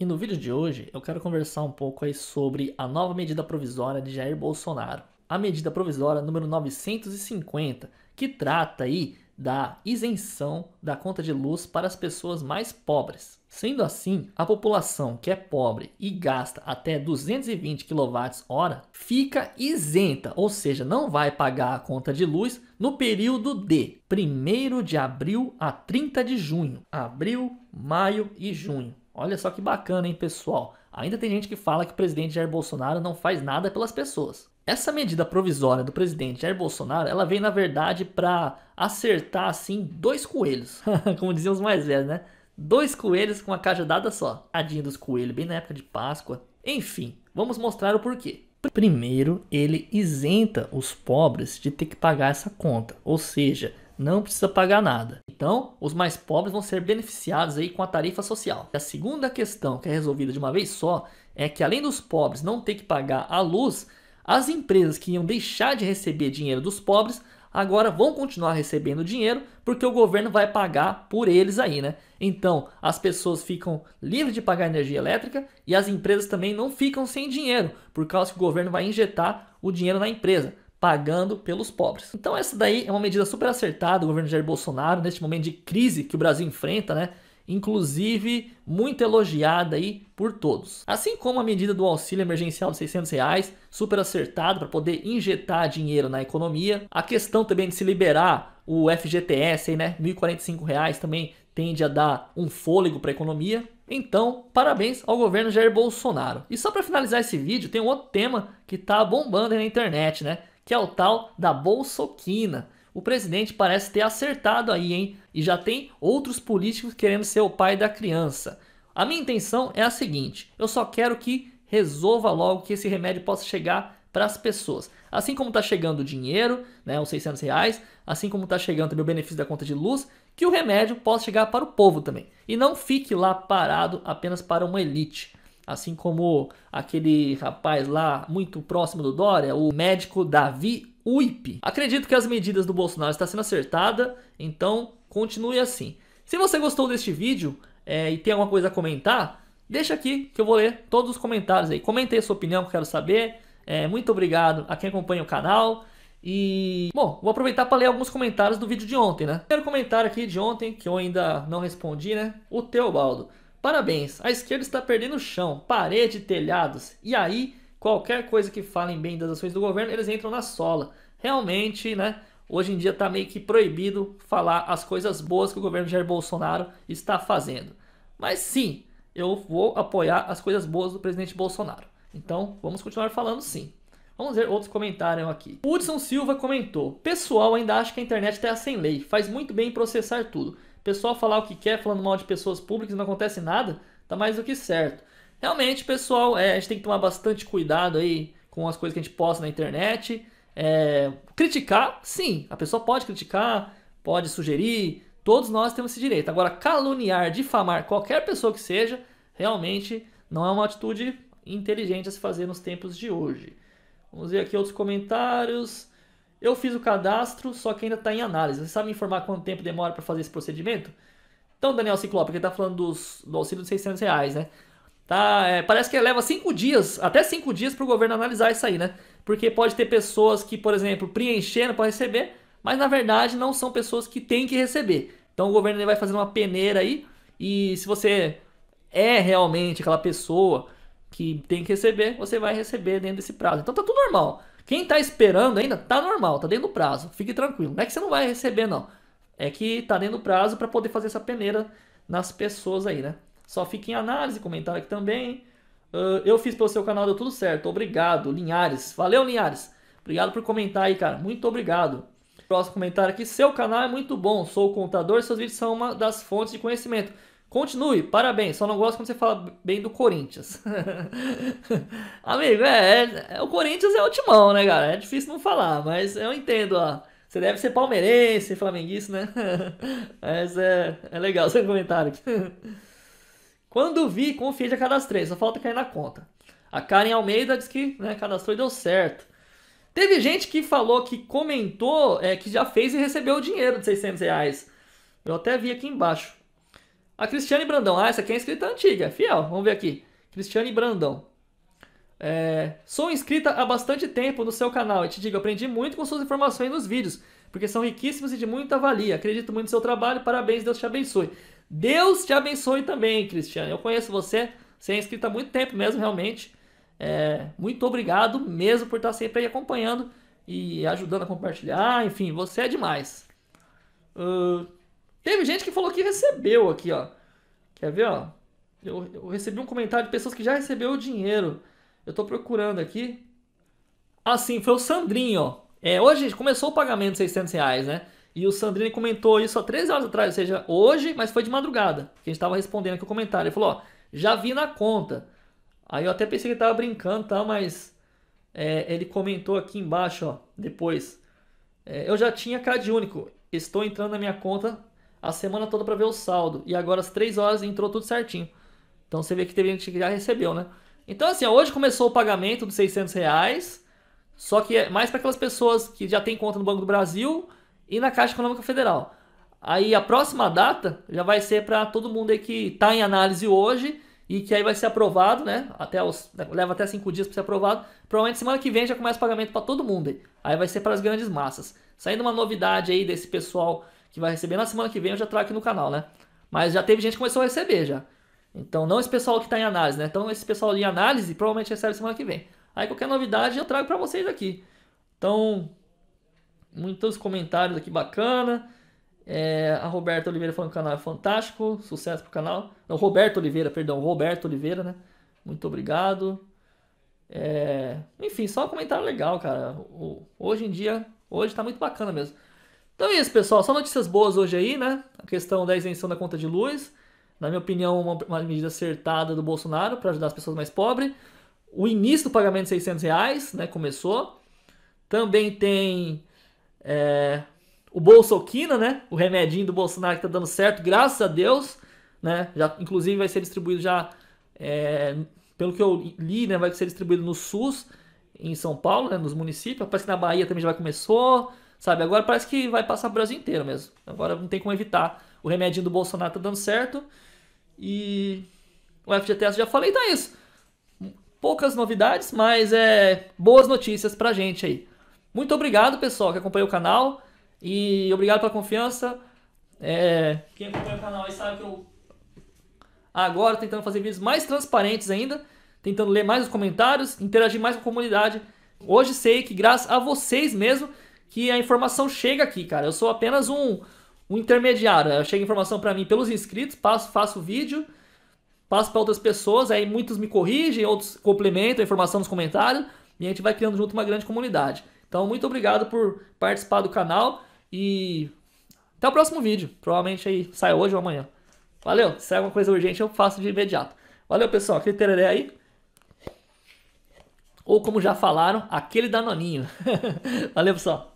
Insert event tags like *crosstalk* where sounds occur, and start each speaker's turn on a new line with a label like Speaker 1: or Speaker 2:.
Speaker 1: E no vídeo de hoje eu quero conversar um pouco aí sobre a nova medida provisória de Jair Bolsonaro. A medida provisória número 950, que trata aí da isenção da conta de luz para as pessoas mais pobres. Sendo assim, a população que é pobre e gasta até 220 kWh fica isenta, ou seja, não vai pagar a conta de luz no período de 1 de abril a 30 de junho. Abril, maio e junho. Olha só que bacana, hein, pessoal? Ainda tem gente que fala que o presidente Jair Bolsonaro não faz nada pelas pessoas. Essa medida provisória do presidente Jair Bolsonaro, ela vem na verdade para acertar assim dois coelhos, *laughs* como diziam os mais velhos, né? Dois coelhos com uma dada só. Tadinha dos coelhos, bem na época de Páscoa. Enfim, vamos mostrar o porquê. Primeiro, ele isenta os pobres de ter que pagar essa conta, ou seja, não precisa pagar nada. Então, os mais pobres vão ser beneficiados aí com a tarifa social. A segunda questão que é resolvida de uma vez só é que além dos pobres não ter que pagar a luz, as empresas que iam deixar de receber dinheiro dos pobres agora vão continuar recebendo dinheiro porque o governo vai pagar por eles aí, né? Então, as pessoas ficam livres de pagar energia elétrica e as empresas também não ficam sem dinheiro, por causa que o governo vai injetar o dinheiro na empresa pagando pelos pobres. Então essa daí é uma medida super acertada do governo Jair Bolsonaro neste momento de crise que o Brasil enfrenta, né? Inclusive muito elogiada aí por todos. Assim como a medida do auxílio emergencial de 600 reais, super acertado para poder injetar dinheiro na economia. A questão também de se liberar o FGTS, aí, né? R$ 1.045 reais também tende a dar um fôlego para a economia. Então, parabéns ao governo Jair Bolsonaro. E só para finalizar esse vídeo, tem um outro tema que está bombando na internet, né? que é o tal da Bolsoquina. O presidente parece ter acertado aí, hein? E já tem outros políticos querendo ser o pai da criança. A minha intenção é a seguinte: eu só quero que resolva logo que esse remédio possa chegar para as pessoas. Assim como está chegando o dinheiro, né, os 600 reais, assim como está chegando também o benefício da conta de luz, que o remédio possa chegar para o povo também. E não fique lá parado apenas para uma elite assim como aquele rapaz lá muito próximo do Dória, o médico Davi Uip. Acredito que as medidas do Bolsonaro estão sendo acertadas, então continue assim. Se você gostou deste vídeo é, e tem alguma coisa a comentar, deixa aqui que eu vou ler todos os comentários aí. Comente aí sua opinião, que eu quero saber. É, muito obrigado a quem acompanha o canal. E, bom, vou aproveitar para ler alguns comentários do vídeo de ontem, né? Primeiro comentário aqui de ontem, que eu ainda não respondi, né? O Teobaldo. Parabéns, a esquerda está perdendo chão, parede, telhados. E aí, qualquer coisa que falem bem das ações do governo, eles entram na sola. Realmente, né? Hoje em dia está meio que proibido falar as coisas boas que o governo Jair Bolsonaro está fazendo. Mas sim, eu vou apoiar as coisas boas do presidente Bolsonaro. Então, vamos continuar falando sim. Vamos ver outros comentários aqui. Hudson Silva comentou: Pessoal ainda acha que a internet está sem lei, faz muito bem processar tudo. O pessoal falar o que quer, falando mal de pessoas públicas, não acontece nada, tá mais do que certo. Realmente, pessoal, é, a gente tem que tomar bastante cuidado aí com as coisas que a gente posta na internet. É, criticar, sim, a pessoa pode criticar, pode sugerir, todos nós temos esse direito. Agora, caluniar, difamar qualquer pessoa que seja, realmente não é uma atitude inteligente a se fazer nos tempos de hoje. Vamos ver aqui outros comentários. Eu fiz o cadastro, só que ainda está em análise. Você sabe me informar quanto tempo demora para fazer esse procedimento? Então, Daniel Ciclope, ele está falando dos, do auxílio de 600 reais, né? Tá, é, parece que leva 5 dias, até 5 dias para o governo analisar isso aí, né? Porque pode ter pessoas que, por exemplo, preenchendo para receber, mas na verdade não são pessoas que têm que receber. Então o governo vai fazer uma peneira aí, e se você é realmente aquela pessoa que tem que receber, você vai receber dentro desse prazo. Então tá tudo normal. Quem está esperando ainda, tá normal, tá dentro do prazo. Fique tranquilo. Não é que você não vai receber, não. É que tá dentro do prazo para poder fazer essa peneira nas pessoas aí, né? Só fique em análise, comentário aqui também. Uh, eu fiz pelo seu canal, deu tudo certo. Obrigado, Linhares. Valeu, Linhares. Obrigado por comentar aí, cara. Muito obrigado. Próximo comentário aqui. Seu canal é muito bom. Sou o contador. Seus vídeos são uma das fontes de conhecimento. Continue, parabéns. Só não gosto quando você fala bem do Corinthians. *laughs* Amigo, é, é, é, o Corinthians é o timão, né, cara? É difícil não falar, mas eu entendo, ó. Você deve ser palmeirense, flamenguista, né? *laughs* mas é, é legal seu comentário. *laughs* quando vi, confiei de cadastrei. Só falta cair na conta. A Karen Almeida disse que né, cadastrou e deu certo. Teve gente que falou, que comentou, é, que já fez e recebeu o dinheiro de 600 reais. Eu até vi aqui embaixo. A Cristiane Brandão. Ah, essa aqui é inscrita antiga, fiel. Vamos ver aqui. Cristiane Brandão. É, sou inscrita há bastante tempo no seu canal e te digo, aprendi muito com suas informações nos vídeos, porque são riquíssimos e de muita valia. Acredito muito no seu trabalho, parabéns, Deus te abençoe. Deus te abençoe também, Cristiane. Eu conheço você, você é inscrita há muito tempo mesmo, realmente. É, muito obrigado mesmo por estar sempre aí acompanhando e ajudando a compartilhar. Enfim, você é demais. Uh... Teve gente que falou que recebeu aqui, ó. Quer ver, ó? Eu, eu recebi um comentário de pessoas que já recebeu o dinheiro. Eu tô procurando aqui. Assim, foi o Sandrinho, ó. É, hoje começou o pagamento de 600 reais, né? E o Sandrinho comentou isso há 13 horas atrás, ou seja, hoje, mas foi de madrugada. Que a gente estava respondendo aqui o comentário. Ele falou, ó, já vi na conta. Aí eu até pensei que ele tava brincando, tá? Mas é, ele comentou aqui embaixo, ó, depois. É, eu já tinha CAD único. Estou entrando na minha conta a semana toda para ver o saldo. E agora às 3 horas entrou tudo certinho. Então você vê que teve gente que já recebeu, né? Então assim, hoje começou o pagamento dos 600 reais, só que é mais para aquelas pessoas que já tem conta no Banco do Brasil e na Caixa Econômica Federal. Aí a próxima data já vai ser para todo mundo aí que está em análise hoje e que aí vai ser aprovado, né? Até os, leva até 5 dias para ser aprovado. Provavelmente semana que vem já começa o pagamento para todo mundo. Aí, aí vai ser para as grandes massas. Saindo uma novidade aí desse pessoal que vai receber na semana que vem, eu já trago aqui no canal, né? Mas já teve gente que começou a receber já. Então, não esse pessoal que está em análise, né? Então, esse pessoal em análise provavelmente recebe semana que vem. Aí, qualquer novidade eu trago para vocês aqui. Então, muitos comentários aqui bacana. É, a Roberta Oliveira falando que o canal é fantástico. Sucesso pro canal. Não, Roberto Oliveira, perdão. Roberto Oliveira, né? Muito obrigado. É, enfim, só um comentário legal, cara. Hoje em dia, hoje está muito bacana mesmo. Então é isso, pessoal. Só notícias boas hoje aí, né? A questão da isenção da conta de luz. Na minha opinião, uma, uma medida acertada do Bolsonaro para ajudar as pessoas mais pobres. O início do pagamento de 600 reais, né? Começou. Também tem é, o Bolsoquina, né? O remedinho do Bolsonaro que tá dando certo, graças a Deus. Né? Já, inclusive vai ser distribuído já, é, pelo que eu li, né? Vai ser distribuído no SUS em São Paulo, né? nos municípios. Parece que na Bahia também já começou. Sabe? Agora parece que vai passar o Brasil inteiro mesmo. Agora não tem como evitar. O remedinho do Bolsonaro tá dando certo. E o FGTS já falei, então é isso. Poucas novidades, mas é boas notícias pra gente aí. Muito obrigado, pessoal, que acompanhou o canal. E obrigado pela confiança. É... Quem acompanha o canal aí sabe que eu agora tentando fazer vídeos mais transparentes ainda, tentando ler mais os comentários, interagir mais com a comunidade. Hoje sei que graças a vocês mesmo que a informação chega aqui, cara. Eu sou apenas um, um intermediário. Chega informação para mim pelos inscritos, passo, faço vídeo, passo para outras pessoas, aí muitos me corrigem, outros complementam a informação nos comentários e a gente vai criando junto uma grande comunidade. Então, muito obrigado por participar do canal e até o próximo vídeo. Provavelmente aí sai hoje ou amanhã. Valeu, se é alguma coisa urgente eu faço de imediato. Valeu, pessoal. Aquele tereré aí. Ou como já falaram, aquele danoninho. *laughs* Valeu, pessoal.